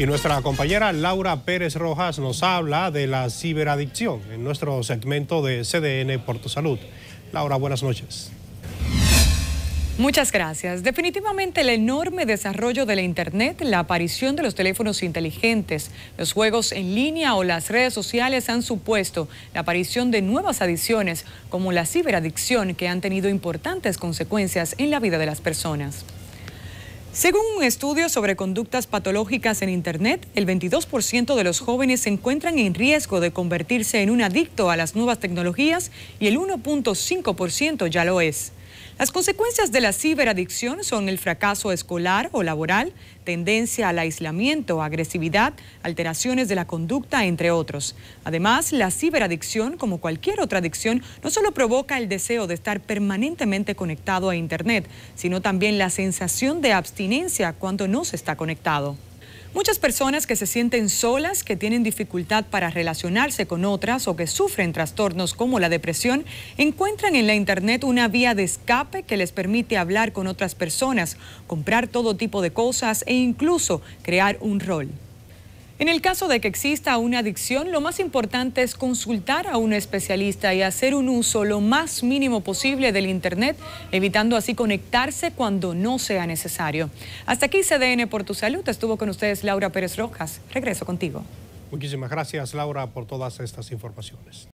Y nuestra compañera Laura Pérez Rojas nos habla de la ciberadicción en nuestro segmento de CDN Puerto Salud. Laura, buenas noches. Muchas gracias. Definitivamente el enorme desarrollo de la Internet, la aparición de los teléfonos inteligentes, los juegos en línea o las redes sociales han supuesto la aparición de nuevas adicciones como la ciberadicción que han tenido importantes consecuencias en la vida de las personas. Según un estudio sobre conductas patológicas en Internet, el 22% de los jóvenes se encuentran en riesgo de convertirse en un adicto a las nuevas tecnologías y el 1.5% ya lo es. Las consecuencias de la ciberadicción son el fracaso escolar o laboral, tendencia al aislamiento, agresividad, alteraciones de la conducta, entre otros. Además, la ciberadicción, como cualquier otra adicción, no solo provoca el deseo de estar permanentemente conectado a Internet, sino también la sensación de abstinencia cuando no se está conectado. Muchas personas que se sienten solas, que tienen dificultad para relacionarse con otras o que sufren trastornos como la depresión, encuentran en la Internet una vía de escape que les permite hablar con otras personas, comprar todo tipo de cosas e incluso crear un rol. En el caso de que exista una adicción, lo más importante es consultar a un especialista y hacer un uso lo más mínimo posible del Internet, evitando así conectarse cuando no sea necesario. Hasta aquí CDN por tu salud. Estuvo con ustedes Laura Pérez Rojas. Regreso contigo. Muchísimas gracias Laura por todas estas informaciones.